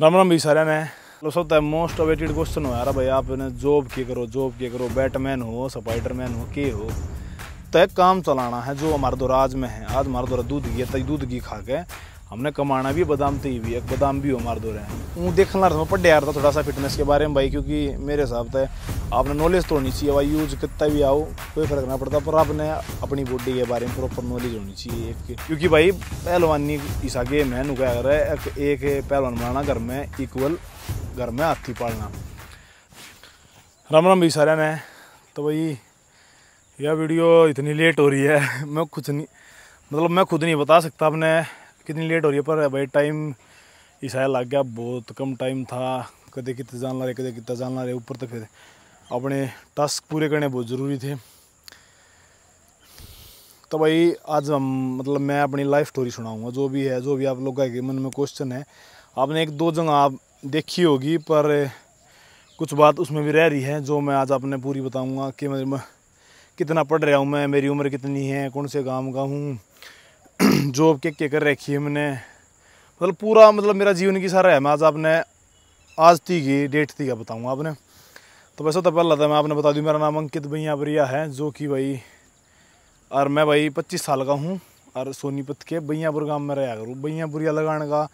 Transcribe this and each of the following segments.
राम राम भाई सारे ने लो सब तो मोस्ट अवेटेड क्वेश्चन हो यार भाई आपने जॉब के करो जॉब के करो बैटमैन हो स्पाइडरमैन हो के हो तो एक काम चलाना है जो हमारे दो तो राज में है आज हमारे दो दूध तो दूध घी खा के हमने कमाना भी बदाम तो ही भी एक बदाम भी हो मार दो रहे हैं हूँ देखना था पढ़ यार था थोड़ा सा फिटनेस के बारे में भाई क्योंकि मेरे हिसाब से आपने नॉलेज तो होनी चाहिए भाई यूज कितना भी आओ कोई फर्क ना पड़ता पर आपने अपनी बॉडी के बारे में प्रॉपर नॉलेज होनी चाहिए क्योंकि भाई पहलवानी ईसा के मैन क्या कर रहा है एक पहलवान बनाना घर में इक्वल घर में हाथी पालना राम राम भाई सारे ने तो भाई यह वीडियो इतनी लेट हो रही है मैं कुछ नहीं मतलब मैं खुद नहीं बता सकता अपने कितनी लेट हो रही है पर भाई टाइम ईसाया लग गया बहुत कम टाइम था कदे कितने जान ला रहे कदे कितना जान ला रहे ऊपर तो फिर अपने टास्क पूरे करने बहुत ज़रूरी थे तो भाई आज हम मतलब मैं अपनी लाइफ स्टोरी सुनाऊंगा जो भी है जो भी आप लोग का मन में क्वेश्चन है आपने एक दो जगह आप देखी होगी पर कुछ बात उसमें भी रह रही है जो मैं आज आपने पूरी बताऊंगा कि मैं कितना पढ़ रहा हूँ मैं मेरी उम्र कितनी है कौन से गांव का हूँ जॉब के के कर रखी है मैंने मतलब पूरा मतलब मेरा जीवन की सारा है मैं आज आपने आज थी की डेट थी क्या बताऊँगा आपने तो वैसे तो पहला था तो मैं आपने बता दूँ मेरा नाम अंकित भैया बरिया है जो कि भाई और मैं भाई पच्चीस साल का हूँ और सोनीपत के बैयापुर गाँव में रहा करूँ बैयापुरिया लगाने का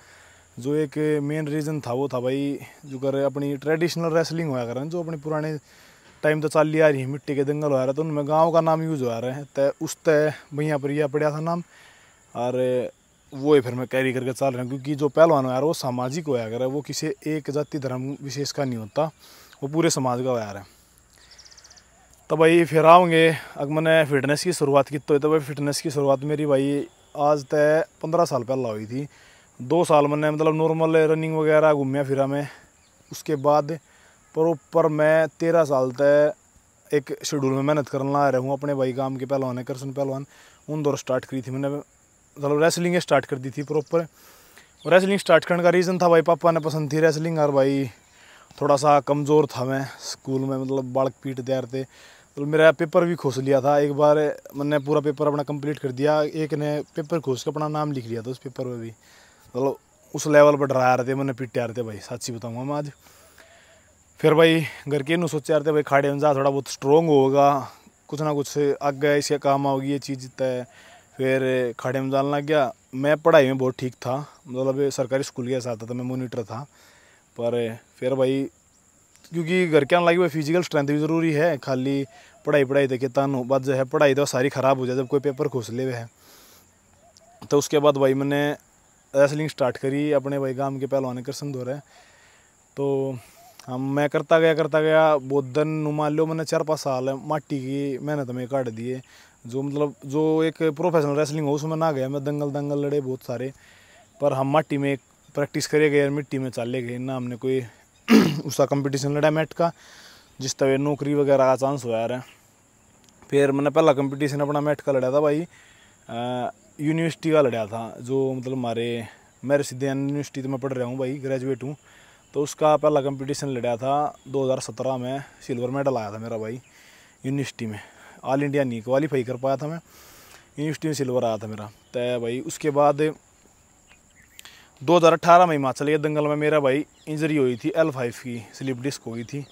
जो एक मेन रीज़न था वो था भाई जो कर अपनी ट्रेडिशनल रेसलिंग होया करें जो अपने पुराने टाइम तो चाली आ रही है मिट्टी के दंगल हो रहा तो उनमें गाँव का नाम यूज़ हो रहा है तो उस तय भैया पर यह पड़ा था नाम और वो ही फिर मैं कैरी करके चल रहा हूँ क्योंकि जो पहलवान हो यार वो सामाजिक होया कर वो किसी एक जाति धर्म विशेष का नहीं होता वो पूरे समाज का होया है तो भाई फिर आओगे अगर मैंने फिटनेस की शुरुआत की तो, तो भाई फिटनेस की शुरुआत मेरी भाई आज तय तो पंद्रह साल पहला हुई थी दो साल मैंने मतलब नॉर्मल रनिंग वगैरह घूमया फिरा मैं उसके बाद प्रोपर मैं तेरह साल तय तो एक शेड्यूल में मेहनत करना आ रहा हूँ अपने भाई काम के पहलवान है कृष्ण पहलवान उन दौर स्टार्ट करी थी मैंने मतलब रेसलिंग स्टार्ट कर दी थी प्रॉपर और रेसलिंग स्टार्ट करने का रीज़न था भाई पापा ने पसंद थी रेसलिंग और भाई थोड़ा सा कमज़ोर था मैं स्कूल में मतलब बालक पीट रहे तो मेरा पेपर भी खोस लिया था एक बार मैंने पूरा पेपर अपना कंप्लीट कर दिया एक ने पेपर खोस के अपना नाम लिख लिया था उस पेपर में भी मतलब उस लेवल पर डरा रहे थे मैंने पीटे आ रहे थे भाई साची बताऊँगा मैं आज फिर भाई घर के सोचे आ रहे थे भाई खाड़े में जा थोड़ा बहुत स्ट्रॉन्ग होगा कुछ ना कुछ आगे इसके काम आओगी ये चीज़ तय फिर खाड़े में जाने लग गया मैं पढ़ाई में बहुत ठीक था मतलब सरकारी स्कूल के साथ था तो मैं मोनीटर था पर फिर भाई क्योंकि घर के आने लगी भाई फिजिकल स्ट्रेंथ भी ज़रूरी है खाली पढ़ाई पढ़ाई देखे तान बाद जो है पढ़ाई तो सारी ख़राब हो जाए जब कोई पेपर घुस ले हुए है तो उसके बाद भाई मैंने रेसलिंग स्टार्ट करी अपने भाई गांव के पहलवान कृष्ण दौर है तो हम मैं करता गया करता गया बोधन नुमा लो मैंने चार पाँच साल माटी की मेहनत में काट दिए जो मतलब जो एक प्रोफेशनल रेसलिंग हो उसमें ना गया मैं दंगल दंगल लड़े बहुत सारे पर हम माटी में प्रैक्टिस करे गए और मिट्टी में चले गए ना हमने कोई उसका कंपटीशन लड़ा मैट का जिस तरह नौकरी वगैरह का चांस हुआ रहा फिर मैंने पहला कंपटीशन अपना मैट का लड़ा था भाई यूनिवर्सिटी का लड़ा था जो मतलब हमारे मेरे सीधे यूनिवर्सिटी तो मैं पढ़ रहा हूँ भाई ग्रेजुएट हूँ तो उसका पहला कंपटीशन लड़ा था 2017 में सिल्वर मेडल आया था मेरा भाई यूनिवर्सिटी में ऑल इंडिया नहीं क्वालिफाई कर पाया था मैं यूनिवर्सिटी में सिल्वर आया था मेरा तो भाई उसके बाद 2018 में हिमाचल गया दंगल में मेरा भाई इंजरी हुई थी एल फाइव की स्लिप डिस्क हुई थी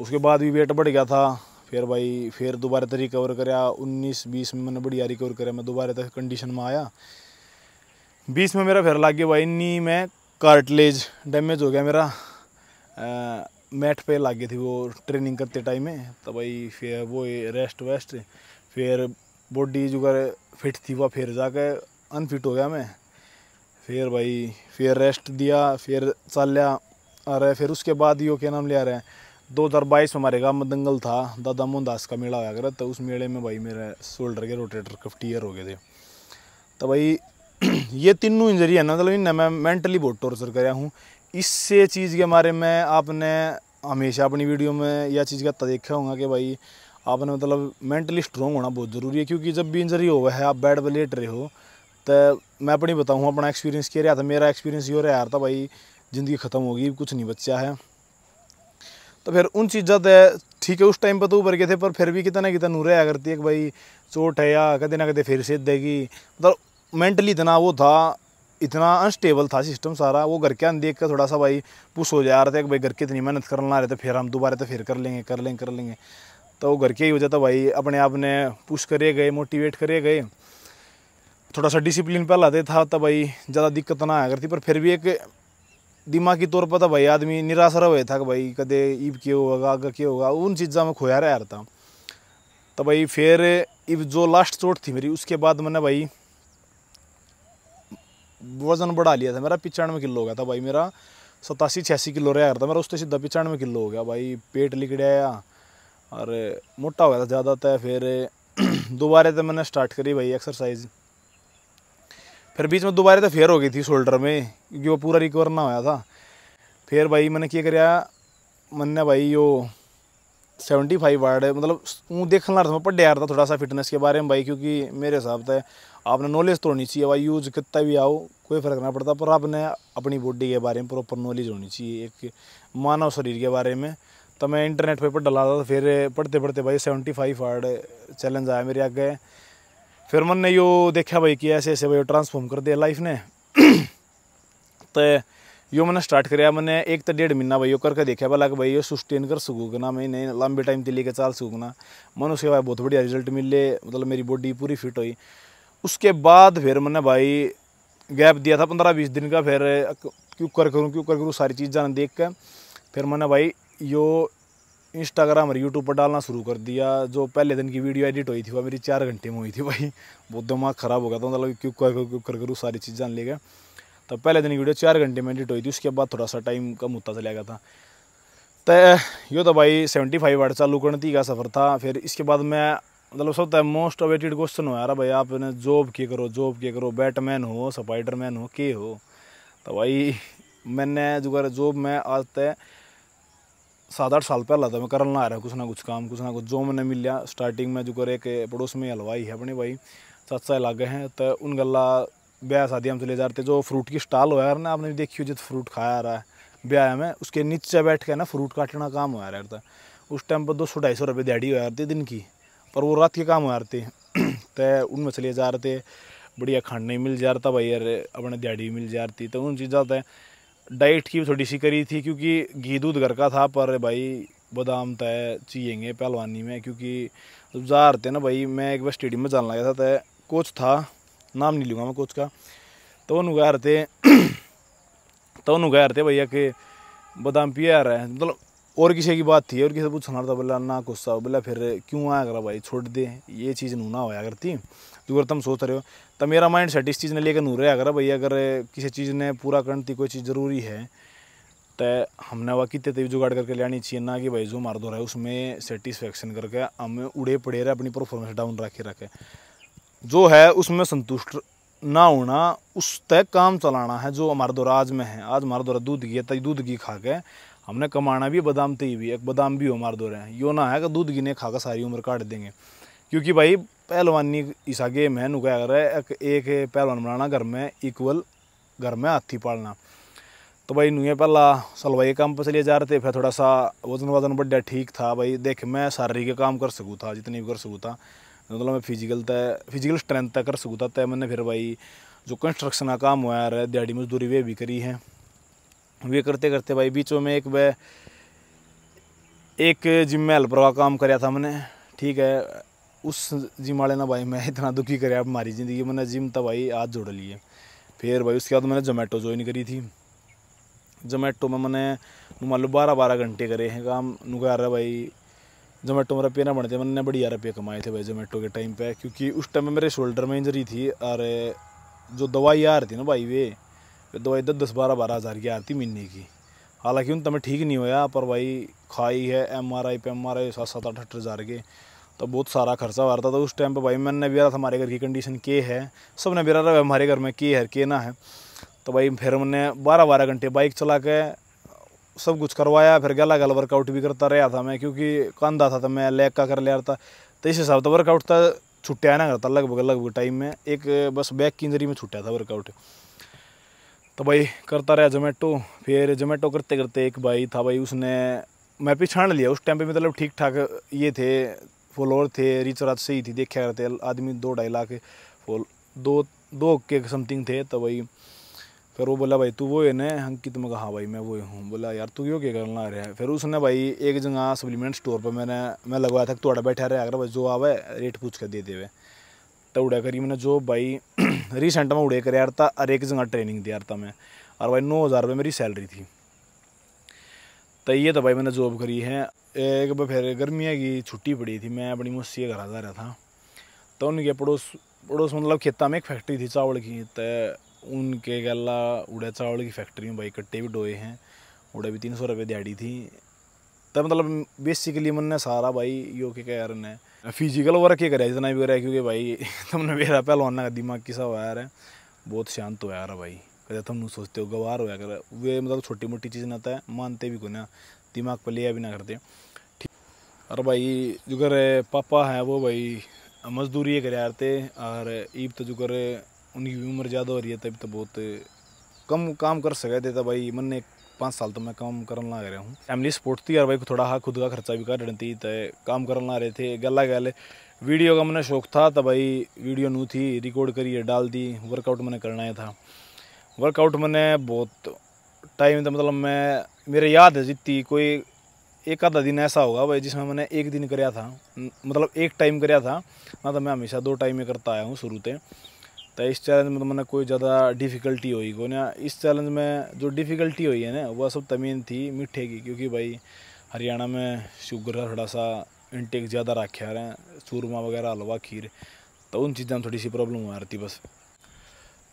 उसके बाद भी वेट बढ़ गया था फिर भाई फिर दोबारा तक रिकवर कराया उन्नीस बीस में मैंने बढ़िया रिकवर कराया मैं दोबारा तक कंडीशन में आया बीस में मेरा फिर लग गया भाई नी में कार्टलेज डैमेज हो गया मेरा मैट पे लागे थे वो ट्रेनिंग करते टाइम में तो भाई फिर वो रेस्ट वेस्ट फिर बॉडी जो कर फिट थी वह फिर जाके अनफिट हो गया मैं फिर भाई फिर रेस्ट दिया फिर चल लिया आ फिर उसके बाद यो क्या नाम ले आ रहे हैं दो हज़ार बाईस में हमारे गाँव में दंगल था दादा मोहनदास का मेला होया करा तो उस मेले में भाई मेरे शोल्डर के रोटेटर कफ्टियर हो गए थे तो भाई ये तीनों इंजरी है ना मतलब इन्हें मैं मेंटली बहुत टॉर्चर कराया हूँ इससे चीज़ के बारे में आपने हमेशा अपनी वीडियो में यह चीज़ का देखा होगा कि भाई आपने मतलब मेंटली स्ट्रॉन्ग होना बहुत ज़रूरी है क्योंकि जब भी इंजरी हो है आप बेड पर लेट रहे हो तो मैं अपनी बताऊँ अपना एक्सपीरियंस क्या तो रहा था मेरा एक्सपीरियंस ये रहा था भाई ज़िंदगी ख़त्म होगी कुछ नहीं बच्चा है तो फिर उन चीज़ा तो ठीक है उस टाइम पर तो उभर गए थे पर फिर भी कितना कितना नूर रहा करती है कि भाई चोट है या कदे ना कदे फिर से देगी मतलब मेंटली इतना वो था इतना अनस्टेबल था सिस्टम सारा वो घर के देख कर थोड़ा सा भाई पुश हो जा रहा था कि भाई घर के इतनी मेहनत करना रहे थे फिर हम दोबारा तो फिर कर लेंगे कर लेंगे कर लेंगे तो वो घर के ही हो जाता भाई अपने आप ने पुश करे गए मोटिवेट करे गए थोड़ा सा डिसिप्लिन पर लाते था तो भाई ज़्यादा दिक्कत ना आया करती पर फिर भी एक दिमागी तौर पर तो भाई आदमी निराशा हुआ था कि भाई कदे ईब क्यों होगा आगे क्यों होगा उन चीज़ों में खोया रहा था तो भाई फिर इब जो लास्ट चोट थी मेरी उसके बाद मैंने भाई वज़न बढ़ा लिया था मेरा पिचानवे किलो हो गया था भाई मेरा सतासी छियासी किलो रहा करता मेरा उससे सीधा पिचानवे किलो हो गया भाई पेट आया और मोटा हो गया था ज़्यादा तो। फिर दोबारा तो मैंने स्टार्ट करी भाई एक्सरसाइज फिर बीच में दोबारा तो फेयर हो गई थी शोल्डर में क्योंकि वो पूरा रिकवर ना होया था फिर भाई मैंने क्या कराया मैंने भाई वो सैवनटी फाइव वार्ड है मतलब ऊँ देखने ला मैं पढ़े था थोड़ा सा फिटनेस के बारे में भाई क्योंकि मेरे हिसाब से आपने नॉलेज तो होनी चाहिए भाई यूज कितना भी आओ कोई फ़र्क ना पड़ता पर आपने अपनी बॉडी के बारे में प्रॉपर नॉलेज होनी चाहिए एक मानव शरीर के बारे में तो मैं इंटरनेट पर पढ़ डाला था तो फिर पढ़ते पढ़ते भाई सेवेंटी फाइव हार्ड चैलेंज आया मेरे आगे फिर मन ने यो देखा भाई कि ऐसे ऐसे भाई ट्रांसफॉर्म कर दिया लाइफ ने तो यो मैंने स्टार्ट कर मैंने एक तो डेढ़ महीना भाई यो करके देखा भला कि भाई यो सस्टेन कर सूगना मैं नहीं लंबे टाइम तक लेके चाल सूखना मैंने उसके बाद बहुत बढ़िया रिजल्ट मिले मतलब मेरी बॉडी पूरी फिट हुई उसके बाद फिर मैंने भाई गैप दिया था पंद्रह बीस दिन का फिर क्यों कर करूँ क्यों कर करूँ सारी चीज़ देख कर फिर मैंने भाई यो इंस्टाग्राम और यूट्यूब पर डालना शुरू कर दिया जो पहले दिन की वीडियो एडिट हुई थी वह मेरी चार घंटे में हुई थी भाई बहुत दिमाग ख़राब हो गया था मतलब क्यों कर क्यों कर करूँ सारी चीज़ें लेकर तो पहले दिन की वीडियो चार घंटे में एडिट हुई थी उसके बाद थोड़ा सा टाइम कम होता चला गया था तो यो तो भाई सेवेंटी फाइव वाट चालू करती का सफ़र था फिर इसके बाद मैं मतलब सब मोस्ट अवेटेड क्वेश्चन हो यार भाई आपने जॉब के करो जॉब के करो बैटमैन हो स्पाइडरमैन हो के हो तो भाई मैंने जो कर जॉब में आज तक सात आठ साल पहला था तो मैं कर ला रहा कुछ ना कुछ काम कुछ ना कुछ जो मैंने मिल स्टार्टिंग में जो कर एक पड़ोस में हलवाई है अपने भाई चाचा लागे हैं तो उन गला ब्याह शादी हम चले तो जाते जो फ्रूट की स्टॉल यार ना आपने देखी हो जो फ्रूट खाया रहा है ब्याह में उसके नीचे बैठ के ना फ्रूट काटना काम यार था तो। उस टाइम पर दो सौ ढाई सौ रुपये दिहाड़ी हो रहती दिन की पर वो रात के काम हो जाते तो उनमें चले जा रहे थे बढ़िया खाने मिल जा रहा था भाई यार अपने दिहाड़ी मिल जा रही तो उन चीज़ों है डाइट की थोड़ी सी करी थी क्योंकि घी दूध घर का था पर भाई बादाम तय तो चाहिएंगे पहलवानी में क्योंकि जा रहे थे ना भाई मैं एक बार स्टेडियम में जाने लगा था तय कोच था नाम नहीं लूँगा मैं कोच का तो उन्होंने कह रहे थे तो उन्होंने कह रहे थे भैया कि बदाम पिया रहा है मतलब और किसी की बात थी और किसी पूछना सुना था बोला ना गुस्सा बोला फिर क्यों आया करा भाई छोड़ दे ये चीज़ नू ना होया करती जो अगर तुम सोच रहे हो तो मेरा माइंड सेट इस चीज़ ने लेकर नू रहा करा भाई अगर किसी चीज़ ने पूरा करने की कोई चीज़ ज़रूरी है तो हमने वह कितने तभी जुगाड़ करके लेनी चाहिए ना कि भाई जो मार दो रहा है उसमें सेटिस्फेक्शन करके हमें उड़े पड़े रहे अपनी परफॉर्मेंस डाउन रखे रखे जो है उसमें संतुष्ट ना होना उस तय काम चलाना है जो हमारे द्वारा आज में है आज हमारे द्वारा दूध घी है दूध घी खा के हमने कमाना भी बादाम ते भी एक बादाम भी हो हमारे द्वारा है यो ना है कि दूध घी ने खा कर सारी उम्र काट देंगे क्योंकि भाई पहलवानी ईसा गेम है नुका अगर एक, एक पहलवान बनाना घर में इक्वल घर में हाथी पालना तो भाई नुए पहला सलवाई काम पर चले जा रहे थे फिर थोड़ा सा वजन वजन बढ़िया ठीक था भाई देख मैं शारीरिक काम कर सकूँ था जितनी भी कर सकूँ था मतलब मैं फिजिकल तय फिजिकल स्ट्रेंथ तक कर सकूता तय मैंने फिर भाई जो कंस्ट्रक्शन का काम हुआ है दिहाड़ी मजदूरी वे भी करी है वे करते करते भाई बीचों में एक वह एक जिम में हेल्पर का काम कराया था मैंने ठीक है उस जिम वाले ना भाई मैं इतना दुखी कर हमारी ज़िंदगी मैंने जिम तो भाई हाथ जोड़ लिए फिर भाई उसके बाद मैंने जोमेटो ज्वाइन करी थी जोमेटो में मैंने मान लो बारह बारह घंटे करे हैं काम नुकार भाई जोमेटो मेरा पे ना बनते मैंने बढ़िया रुपये कमाए थे भाई जोमेटो के टाइम पे क्योंकि उस टाइम में मेरे शोल्डर में इंजरी थी और जो दवाई आ रही थी ना भाई वे दवाई दस दस बारह बारह हज़ार की आ रही थी महीने की हालांकि उन तमें ठीक नहीं होया पर भाई खाई है एम आर आई पे एम आर आई सात सात आठ अठ हज़ार के तो बहुत सारा खर्चा हुआ रहा था तो उस टाइम पर भाई मैंने बेरा था हमारे घर की कंडीशन के है सब ने बेरा रहा हमारे घर में के है के ना है तो भाई फिर मैंने बारह बारह घंटे बाइक चला के सब कुछ करवाया फिर गला गल वर्कआउट भी करता रहा था मैं क्योंकि कंधा था तो मैं लेग का कर लिया था तो इस हिसाब से वर्कआउट था छुट्टिया ना करता लगभग लगभग टाइम में एक बस बैक की इंजरी में छुट्टा था वर्कआउट तो भाई करता रहा जोमेटो फिर जोमेटो करते करते एक भाई था भाई उसने मैं पिछाड़ लिया उस टाइम पे मतलब ठीक ठाक ये थे फॉलोअर थे रिच रात से ही थी देखा करते आदमी दो ढाई लाख फॉलो दो दो के समथिंग थे तो भाई फिर वो बोला भाई तू वो है ना हम मैं कहा हाँ भाई मैं वो हूँ बोला यार तू क्यों क्या करना रहा फिर उसने भाई एक जगह सप्लीमेंट स्टोर पर मैंने मैं लगवाया था तोड़ा बैठा रहा अगर भाई जो आवे रेट पूछ कर दे वे तो उड़ा करी मैंने जो भाई रिसेंट में उड़े कर यार था तो और एक जगह ट्रेनिंग दिया था मैं और भाई नौ हज़ार रुपये मेरी सैलरी थी तो ये तो भाई मैंने जॉब करी है एक बार फिर गर्मियाँ की छुट्टी पड़ी थी मैं अपनी मुस्सी के घर आ जा रहा था तो उनके पड़ोस पड़ोस मतलब खेता में एक फैक्ट्री थी चावल की तो उनके गला उड़े चावल की फैक्ट्री में भाई कट्टे भी डोए हैं उड़े भी तीन सौ रुपये दिहाड़ी थी तब मतलब बेसिकली मन ने सारा भाई यो के कह रहे है फिजिकल वर्क ही करा जितना भी करा क्योंकि भाई तुमने मेरा पहलवान का दिमाग किसा हुआ यार बहुत शांत हो यार भाई कहते तुम सोचते हो गवार हो कर वे मतलब छोटी मोटी चीज़ ना है मानते भी को ना दिमाग पर लिया भी ना करते ठीक अरे भाई जो कर पापा हैं वो भाई मजदूरी करे यार थे और ईब तो जो कर उनकी उम्र ज़्यादा हो रही है तभी तो बहुत कम काम कर सके थे तो भाई मन पाँच साल तो मैं काम करन लग रहा हूँ फैमिली सपोर्ट थी यार भाई थोड़ा हा खुद का खर्चा भी कर थी तो काम करन ला रहे थे गला गल वीडियो का मैंने शौक था तो भाई वीडियो नू थी रिकॉर्ड करिए डाल दी वर्कआउट मैंने करना था वर्कआउट मैंने बहुत टाइम तो मतलब मैं मेरे याद है जितनी कोई एक आधा दिन ऐसा होगा भाई जिसमें मैंने एक दिन कराया था मतलब एक टाइम कराया था ना तो मैं हमेशा दो टाइम में करता आया हूँ शुरू से तो इस चैलेंज में तो मैंने कोई ज़्यादा डिफ़िकल्टी हुई को ना इस चैलेंज में जो डिफ़िकल्टी हुई है ना वह सब तमीन थी मीठे की क्योंकि भाई हरियाणा में शुगर का थोड़ा सा इनटेक ज़्यादा रखे आ रहे हैं चूरमा वगैरह हलवा खीर तो उन चीज़ों में थोड़ी सी प्रॉब्लम आ रही थी बस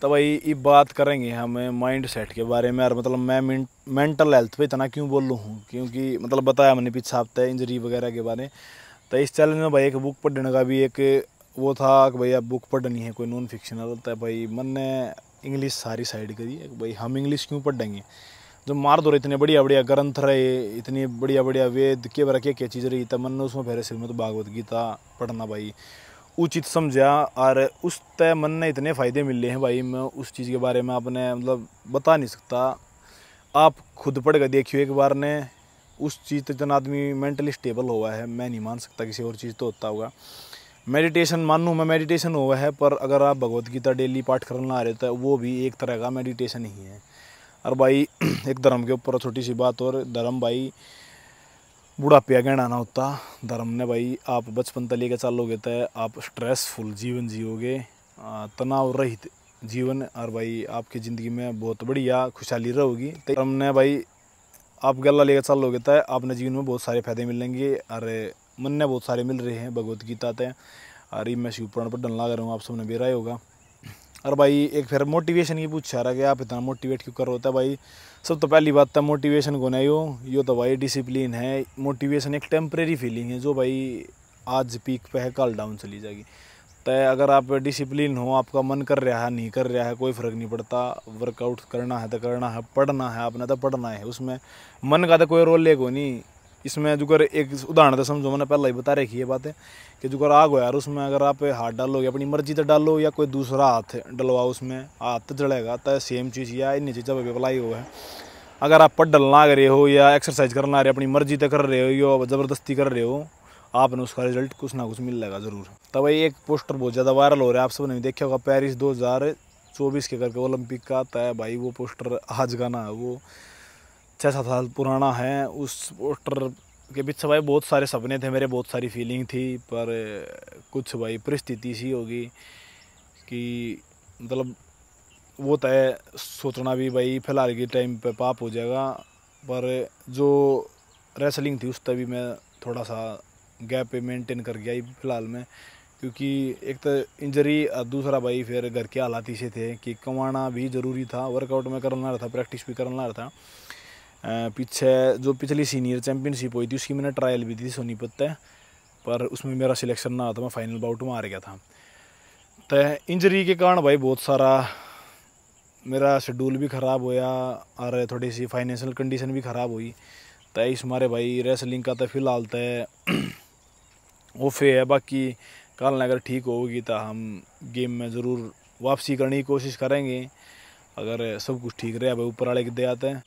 तो भाई ये बात करेंगे हम माइंड सेट के बारे में और मतलब मैं मेंटल हेल्थ पे इतना क्यों बोल रहा हूँ क्योंकि मतलब बताया मैंने पिछले हफ्ते इंजरी वगैरह के बारे में तो इस चैलेंज में भाई एक बुक पढ़ने का भी एक वो था कि भाई अब बुक पढ़नी है कोई नॉन फिक्शनल तो भाई मन ने इंग्लिश सारी साइड करी है भाई हम इंग्लिश क्यों पढ़ेंगे जो मार दो रहे इतने बढ़िया बढ़िया ग्रंथ रहे इतनी बढ़िया बढ़िया वेद के बारे क्या क्या चीज़ रही तब तो मन ने उसमें पहले सिर में तो भागवत गीता पढ़ना भाई उचित समझा और उस तय मन ने इतने फ़ायदे मिले हैं भाई मैं उस चीज़ के बारे में आपने मतलब बता नहीं सकता आप खुद पढ़ कर देखियो एक बार ने उस चीज़ तो जन आदमी मेंटली स्टेबल हुआ है मैं नहीं मान सकता किसी और चीज़ तो होता होगा मेडिटेशन मानू मैं मेडिटेशन हुआ है पर अगर आप भगवत गीता डेली पाठ करना आ रहे तो वो भी एक तरह का मेडिटेशन ही है और भाई एक धर्म के ऊपर छोटी सी बात और धर्म भाई बुढ़ापिया गहना ना होता धर्म ने भाई आप बचपन तक के चालोगे तो आप स्ट्रेसफुल जीवन जियोगे तनाव रहित जीवन और भाई आपकी ज़िंदगी में बहुत बढ़िया खुशहाली रहोगी तो धर्म ने भाई आप गला लेकर चालोगे तो आपने जीवन में बहुत सारे फायदे मिलेंगे और मन ने बहुत सारे मिल रहे हैं भगवत गीता तय अरे मैं शिव पुराण पर डलना कर रहा हूँ आप सबने बेरा ही होगा और भाई एक फिर मोटिवेशन ये पूछा रहा कि आप इतना मोटिवेट क्यों कर होता तो है भाई सब तो पहली बात तो मोटिवेशन को नहीं हो यो तो भाई डिसिप्लिन है मोटिवेशन एक टेम्परेरी फीलिंग है जो भाई आज पीक पे है कल डाउन चली जाएगी तय तो अगर आप डिसिप्लिन हो आपका मन कर रहा है नहीं कर रहा है कोई फ़र्क नहीं पड़ता वर्कआउट करना है तो करना है पढ़ना है आपने तो पढ़ना है उसमें मन का तो कोई रोल ले को नहीं इसमें जो कर एक उदाहरण तो समझो मैंने पहले ही बता रखी है बातें कि कर आग हो यार उसमें अगर आप हाथ डालोगे अपनी मर्जी तो डालो या कोई दूसरा हाथ डलवाओ उसमें हाथ जलेगा तो सेम चीज़ या इन चीज़ों पर अप्लाई हुआ है अगर आप पढ़ ना रहे हो या एक्सरसाइज करना रहे हो अपनी मर्जी तो कर रहे हो या ज़बरदस्ती कर रहे हो आपने उसका रिजल्ट कुछ ना कुछ मिल जाएगा ज़रूर तो भाई एक पोस्टर बहुत ज़्यादा वायरल हो रहा है आप सबने देखा होगा पेरिस चौबीस के करके ओलंपिक का आता तो है भाई वो पोस्टर आज का ना है वो छः सात साल पुराना है उस पोस्टर के पीछे भाई बहुत सारे सपने थे मेरे बहुत सारी फीलिंग थी पर कुछ भाई परिस्थिति सी होगी कि मतलब वो तय तो सोचना भी भाई फिलहाल के टाइम पे पाप हो जाएगा पर जो रेसलिंग थी उस तभी मैं थोड़ा सा गैप पे मेंटेन कर गया फ़िलहाल में क्योंकि एक तो इंजरी और दूसरा भाई फिर घर के हालात इसे थे कि कमाना भी ज़रूरी था वर्कआउट में करना रहा था प्रैक्टिस भी करना रहा था पीछे जो पिछली सीनियर चैंपियनशिप हुई थी उसकी मैंने ट्रायल भी थी सोनीपत तय पर उसमें मेरा सिलेक्शन ना आता मैं फाइनल बाउट में आ गया था तो इंजरी के कारण भाई बहुत सारा मेरा शेड्यूल भी ख़राब होया और थोड़ी सी फाइनेंशियल कंडीशन भी ख़राब हुई तो इस मारे भाई रेसलिंग का तो फिलहाल तो ओफे है बाकी कल अगर ठीक होगी तो हम गेम में ज़रूर वापसी करने की कोशिश करेंगे अगर सब कुछ ठीक रहे भाई ऊपर वाले दे आते हैं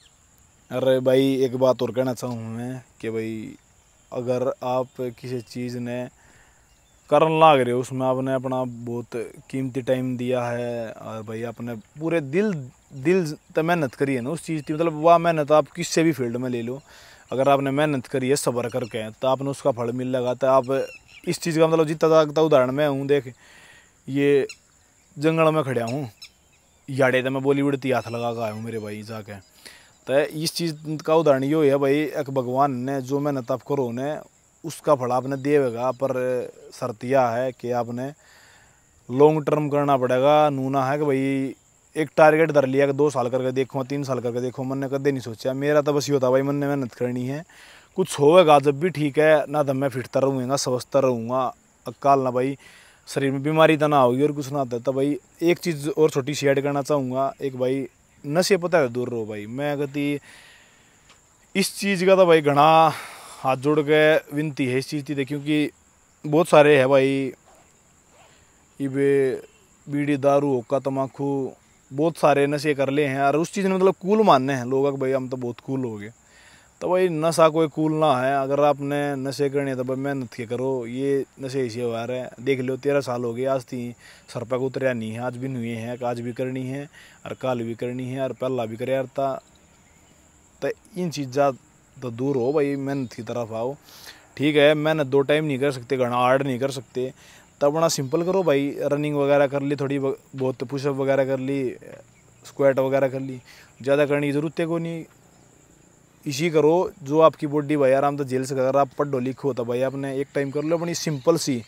अरे भाई एक बात और कहना चाहूँ मैं कि भाई अगर आप किसी चीज़ ने करन लाग रहे हो उसमें आपने अपना बहुत कीमती टाइम दिया है और भाई आपने पूरे दिल दिल तो मेहनत करी है ना उस चीज़ की मतलब वह मेहनत आप किससे भी फील्ड में ले लो अगर आपने मेहनत करी है सब्र करके तो आपने उसका फल मिल लगा तो आप इस चीज़ का मतलब जितना ताकता उदाहरण मैं हूँ देख ये जंगल में खड़ा हूँ याड़े तो मैं बॉलीवुड ती हाथ लगा के आया हूँ मेरे भाई जाके तो इस चीज़ का उदाहरण ये है भाई एक भगवान ने जो मेहनत तप करो ने उसका फल आपने देगा पर शर्त यह है कि आपने लॉन्ग टर्म करना पड़ेगा नूना है कि भाई एक टारगेट धर लिया कि दो साल करके देखो तीन साल करके देखो मैंने कदे नहीं सोचा मेरा तो बस ये होता भाई ने मेहनत करनी है कुछ होगा जब भी ठीक है ना तो मैं फिटता तो रहूँगा स्वस्थ रहूँगा अकाल ना भाई शरीर में बीमारी तो ना होगी और कुछ ना आता तो भाई एक चीज़ और छोटी सी ऐड करना चाहूँगा एक भाई नशे पता है दूर रहो भाई मैं कहती इस चीज़ का तो भाई घना हाथ जोड़ के विनती है इस चीज़ की क्योंकि बहुत सारे है भाई ये बीड़ी दारू होक्का तम्बाकू बहुत सारे नशे कर ले हैं और उस चीज़ ने मतलब कूल मानने हैं लोग भाई हम तो बहुत कूल हो गए तो भाई नशा कोई कूल ना है अगर आपने नशे करने तो भाई मेहनत के करो ये नशे इसे हुआ है देख लो तेरह साल हो गए आज थी सर पर उतरिया नहीं है आज भी नुए हैं आज भी करनी है और कल भी करनी है और पहला भी करे था तो इन चीज़ा तो दूर हो भाई मेहनत की तरफ आओ ठीक है मेहनत दो टाइम नहीं कर सकते घना आर्ड नहीं कर सकते तब तो अपना सिंपल करो भाई रनिंग वगैरह कर ली थोड़ी बहुत पुशअप वगैरह कर ली स्क्वाट वगैरह कर ली ज़्यादा करने की ज़रूरत है को नहीं इसी करो जो आपकी बॉडी भाई आराम तो जेल से आप पढ़ो लिखो तो भाई आपने एक टाइम कर लो अपनी सिंपल सी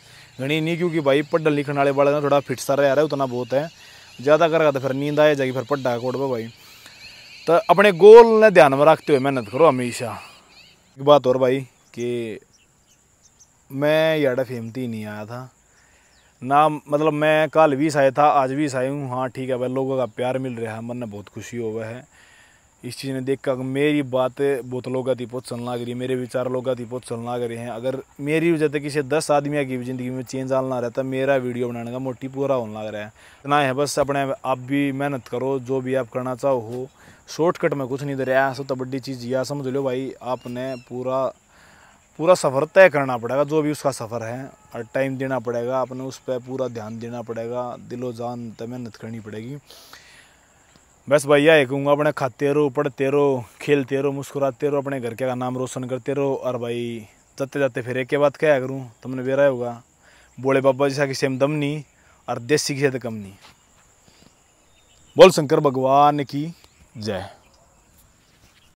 घनी नहीं क्योंकि भाई पढ़ लिखने वाले वाले थोड़ा फिट सा रहा है उतना बहुत है ज़्यादा करेगा तो फिर नींद आ जाएगी फिर पढ़ा कोट पर भाई तो अपने गोल ने ध्यान में रखते हुए मेहनत करो हमेशा एक बात और भाई कि मैं यार फेमती नहीं आया था ना मतलब मैं कल भी साया था आज भी साया हूँ हाँ ठीक है भाई लोगों का प्यार मिल रहा है मन ने बहुत खुशी हो है इस चीज़ ने देखा कि मेरी बात बोतलों का थी बहुत चलना रही मेरे विचार लोग का थी बहुत चलना करी हैं अगर मेरी वजह से किसी दस आदमी की ज़िंदगी में चेंज आना रहता मेरा वीडियो बनाने का मोटिव पूरा होने लग रहा है ना है बस अपने आप भी मेहनत करो जो भी आप करना चाहो हो शॉर्टकट में कुछ नहीं दे रहा है सब तो बड़ी चीज़ यह समझ लो भाई आपने पूरा पूरा सफ़र तय करना पड़ेगा जो भी उसका सफ़र है और टाइम देना पड़ेगा अपने उस पर पूरा ध्यान देना पड़ेगा दिलो जान तो मेहनत करनी पड़ेगी बस भैया ये कहूँगा अपने खाते रहो पढ़ते रहो खेलते रहो मुस्कुराते रहो अपने घर के का नाम रोशन करते रहो और भाई जाते जाते फिर एक के बात क्या करूँ तुमने बेरा होगा बोले बाबा जैसा कि सेम दम नहीं और देसी की से कम नहीं बोल शंकर भगवान की जय